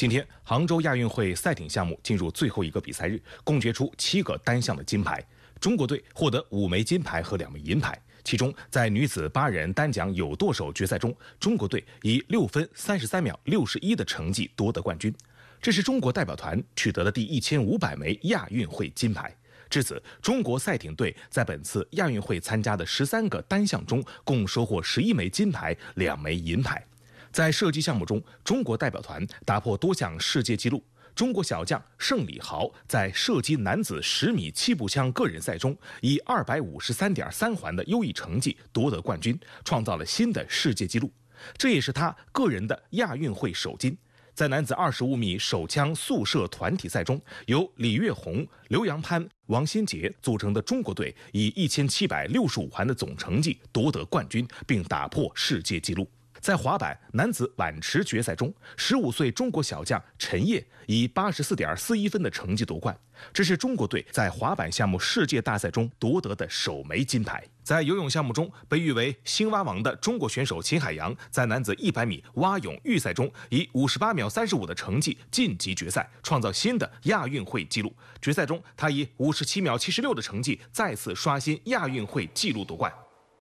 今天，杭州亚运会赛艇项目进入最后一个比赛日，共决出七个单项的金牌。中国队获得五枚金牌和两枚银牌。其中，在女子八人单桨有舵手决赛中，中国队以六分三十三秒六十一的成绩夺得冠军。这是中国代表团取得的第一千五百枚亚运会金牌。至此，中国赛艇队在本次亚运会参加的十三个单项中，共收获十一枚金牌，两枚银牌。在射击项目中，中国代表团打破多项世界纪录。中国小将盛李豪在射击男子十米气步枪个人赛中，以二百五十三点三环的优异成绩夺得冠军，创造了新的世界纪录，这也是他个人的亚运会首金。在男子二十五米手枪速射团体赛中，由李月红、刘洋、潘、王新杰组成的中国队以一千七百六十五环的总成绩夺得冠军，并打破世界纪录。在滑板男子碗池决赛中，十五岁中国小将陈烨以八十四点四一分的成绩夺冠，这是中国队在滑板项目世界大赛中夺得的首枚金牌。在游泳项目中，被誉为“星蛙王”的中国选手秦海洋，在男子一百米蛙泳预赛中以五十八秒三十五的成绩晋级决赛，创造新的亚运会纪录。决赛中，他以五十七秒七十六的成绩再次刷新亚运会纪录，夺冠。